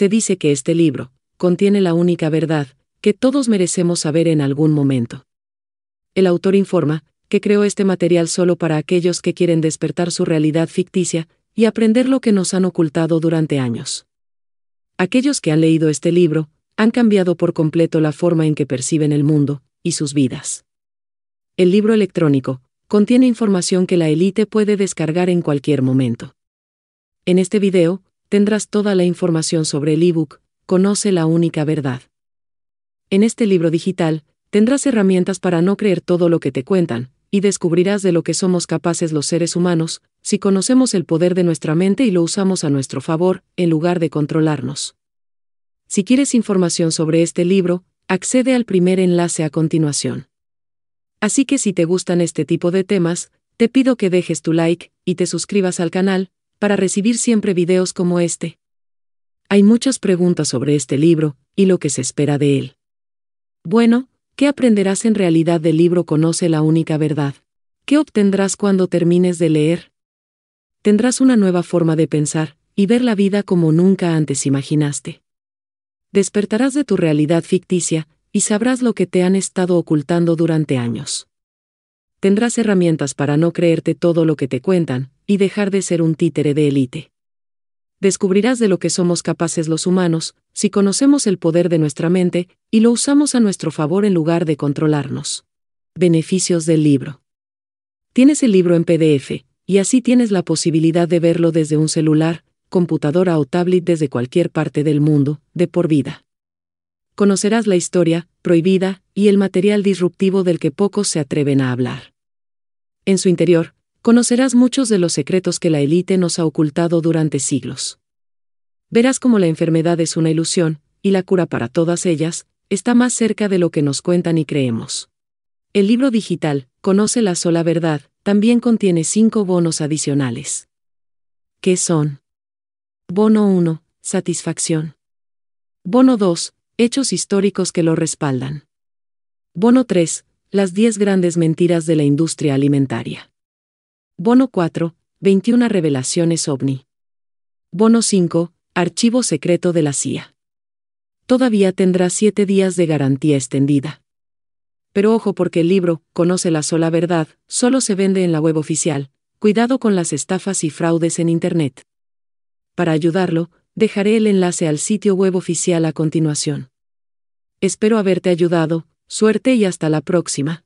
se dice que este libro contiene la única verdad que todos merecemos saber en algún momento. El autor informa que creó este material solo para aquellos que quieren despertar su realidad ficticia y aprender lo que nos han ocultado durante años. Aquellos que han leído este libro han cambiado por completo la forma en que perciben el mundo y sus vidas. El libro electrónico contiene información que la élite puede descargar en cualquier momento. En este video, tendrás toda la información sobre el ebook, Conoce la única verdad. En este libro digital, tendrás herramientas para no creer todo lo que te cuentan, y descubrirás de lo que somos capaces los seres humanos, si conocemos el poder de nuestra mente y lo usamos a nuestro favor, en lugar de controlarnos. Si quieres información sobre este libro, accede al primer enlace a continuación. Así que si te gustan este tipo de temas, te pido que dejes tu like y te suscribas al canal, para recibir siempre videos como este. Hay muchas preguntas sobre este libro y lo que se espera de él. Bueno, ¿qué aprenderás en realidad del libro Conoce la única verdad? ¿Qué obtendrás cuando termines de leer? Tendrás una nueva forma de pensar y ver la vida como nunca antes imaginaste. Despertarás de tu realidad ficticia y sabrás lo que te han estado ocultando durante años. Tendrás herramientas para no creerte todo lo que te cuentan, y dejar de ser un títere de élite. Descubrirás de lo que somos capaces los humanos, si conocemos el poder de nuestra mente, y lo usamos a nuestro favor en lugar de controlarnos. Beneficios del libro. Tienes el libro en PDF, y así tienes la posibilidad de verlo desde un celular, computadora o tablet desde cualquier parte del mundo, de por vida. Conocerás la historia, prohibida, y el material disruptivo del que pocos se atreven a hablar. En su interior, conocerás muchos de los secretos que la élite nos ha ocultado durante siglos. Verás cómo la enfermedad es una ilusión, y la cura para todas ellas, está más cerca de lo que nos cuentan y creemos. El libro digital, Conoce la sola verdad, también contiene cinco bonos adicionales. ¿Qué son? Bono 1. Satisfacción. Bono 2. Hechos históricos que lo respaldan. Bono 3. Las 10 grandes mentiras de la industria alimentaria. Bono 4, 21 Revelaciones OVNI. Bono 5, Archivo Secreto de la CIA. Todavía tendrá 7 días de garantía extendida. Pero ojo porque el libro, Conoce la sola verdad, solo se vende en la web oficial. Cuidado con las estafas y fraudes en Internet. Para ayudarlo, dejaré el enlace al sitio web oficial a continuación. Espero haberte ayudado, suerte y hasta la próxima.